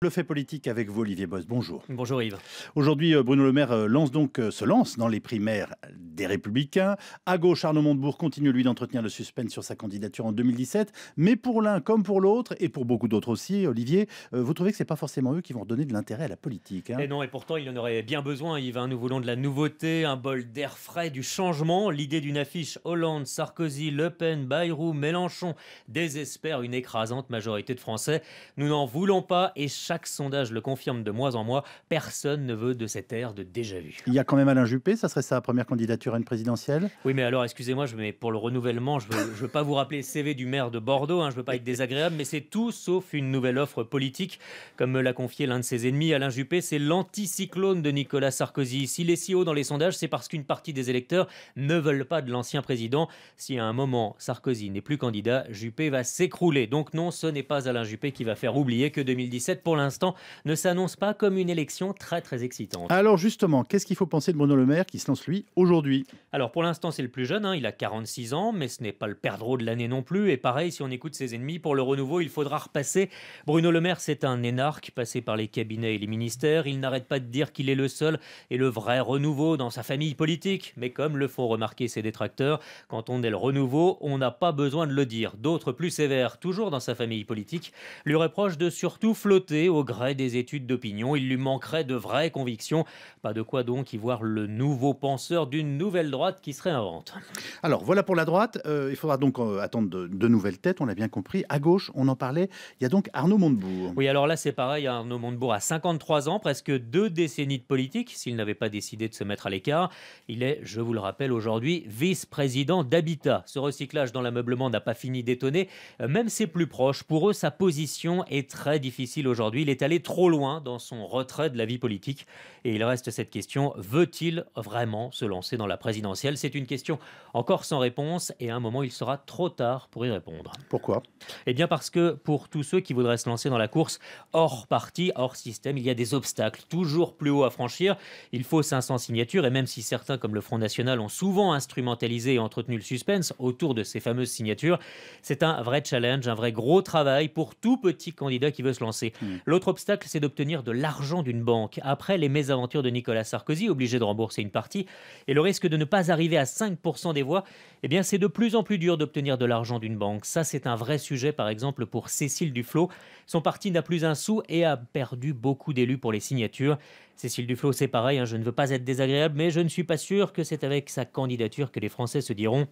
Le fait politique avec vous, Olivier Boss. Bonjour. Bonjour Yves. Aujourd'hui, euh, Bruno Le Maire euh, lance donc, euh, se lance dans les primaires des Républicains. À gauche, Arnaud Montebourg continue, lui, d'entretenir le suspense sur sa candidature en 2017. Mais pour l'un comme pour l'autre, et pour beaucoup d'autres aussi, Olivier, vous trouvez que ce n'est pas forcément eux qui vont donner de l'intérêt à la politique hein Et non, et pourtant, il en aurait bien besoin, Yves. Hein. Nous voulons de la nouveauté, un bol d'air frais, du changement. L'idée d'une affiche Hollande, Sarkozy, Le Pen, Bayrou, Mélenchon désespère une écrasante majorité de Français. Nous n'en voulons pas et chaque sondage le confirme de mois en mois, personne ne veut de cette ère de déjà-vu. Il y a quand même Alain Juppé, ça serait sa première candidature à une présidentielle Oui, mais alors excusez-moi, je mets pour le renouvellement, je ne veux, pas vous rappeler le CV du maire de Bordeaux, hein, je veux pas être désagréable, mais c'est tout sauf une nouvelle offre politique. Comme me l'a confié l'un de ses ennemis, Alain Juppé, c'est l'anticyclone de Nicolas Sarkozy. S'il est si haut dans les sondages, c'est parce qu'une partie des électeurs ne veulent pas de l'ancien président. Si à un moment Sarkozy n'est plus candidat, Juppé va s'écrouler. Donc non, ce n'est pas Alain Juppé qui va faire oublier que 2017 pour l'instant, ne s'annonce pas comme une élection très très excitante. Alors justement, qu'est-ce qu'il faut penser de Bruno Le Maire qui se lance lui aujourd'hui Alors pour l'instant, c'est le plus jeune, hein. il a 46 ans, mais ce n'est pas le perdreau de l'année non plus. Et pareil, si on écoute ses ennemis, pour le renouveau, il faudra repasser. Bruno Le Maire, c'est un énarque passé par les cabinets et les ministères. Il n'arrête pas de dire qu'il est le seul et le vrai renouveau dans sa famille politique. Mais comme le font remarquer ses détracteurs, quand on est le renouveau, on n'a pas besoin de le dire. D'autres plus sévères, toujours dans sa famille politique, lui reprochent de surtout flotter au gré des études d'opinion. Il lui manquerait de vraies convictions. Pas de quoi donc y voir le nouveau penseur d'une nouvelle droite qui se réinvente. Alors voilà pour la droite. Euh, il faudra donc euh, attendre de, nouvelles têtes, on l'a bien compris. À gauche, on en parlait. Il y a donc Arnaud Montebourg. Oui, alors là, c'est pareil. Arnaud Montebourg a 53 ans, presque deux décennies de politique, s'il n'avait pas décidé de se mettre à l'écart. Il est, je vous le rappelle, aujourd'hui vice-président d'Habitat. Ce recyclage dans l'ameublement n'a pas fini d'étonner, euh, même ses plus proches. Pour eux, sa position est très difficile aujourd'hui. Il est allé trop loin dans son retrait de la vie politique. Et il reste cette question, veut-il vraiment se lancer dans la présidentielle C'est une question encore sans réponse et à un moment, il sera trop tard pour y répondre. Pourquoi Eh bien parce que pour tous ceux qui voudraient se lancer dans la course hors parti, hors système, il y a des obstacles toujours plus hauts à franchir. Il faut 500 signatures et même si certains comme le Front National ont souvent instrumentalisé et entretenu le suspense autour de ces fameuses signatures, c'est un vrai challenge, un vrai gros travail pour tout petit candidat qui veut se lancer. Hmm. L'autre obstacle, c'est d'obtenir de l'argent d'une banque. Après les mésaventures de Nicolas Sarkozy, obligé de rembourser une partie, et le risque de ne pas arriver à 5% des voix, eh bien c'est de plus en plus dur d'obtenir de l'argent d'une banque. Ça, c'est un vrai sujet, par exemple, pour Cécile Duflot. Son parti n'a plus un sou et a perdu beaucoup d'élus pour les signatures. Cécile Duflot, c'est pareil, hein, je ne veux pas être désagréable, mais je ne suis pas sûr que c'est avec sa candidature que les Français se diront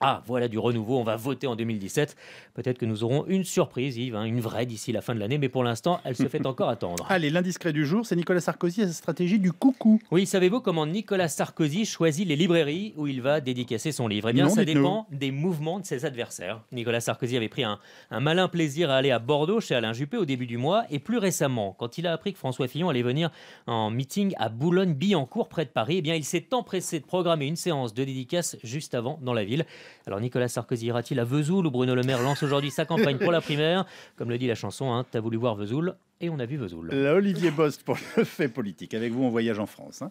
ah, voilà du renouveau, on va voter en 2017. Peut-être que nous aurons une surprise, Yves, hein, une vraie d'ici la fin de l'année, mais pour l'instant, elle se fait encore attendre. Allez, l'indiscret du jour, c'est Nicolas Sarkozy et sa stratégie du coucou. Oui, savez-vous comment Nicolas Sarkozy choisit les librairies où il va dédicacer son livre Eh bien, ça dépend des mouvements de ses adversaires. Nicolas Sarkozy avait pris un, un, malin plaisir à aller à Bordeaux chez Alain Juppé au début du mois, et plus récemment, quand il a appris que François Fillon allait venir en meeting à Boulogne-Billancourt, près de Paris, eh bien, il s'est empressé de programmer une séance de dédicace juste avant dans la ville. Alors Nicolas Sarkozy ira-t-il à Vesoul où Bruno Le Maire lance aujourd'hui sa campagne pour la primaire Comme le dit la chanson, hein, t'as voulu voir Vesoul et on a vu Vesoul. Olivier Bost pour le fait politique. Avec vous, on voyage en France. Hein.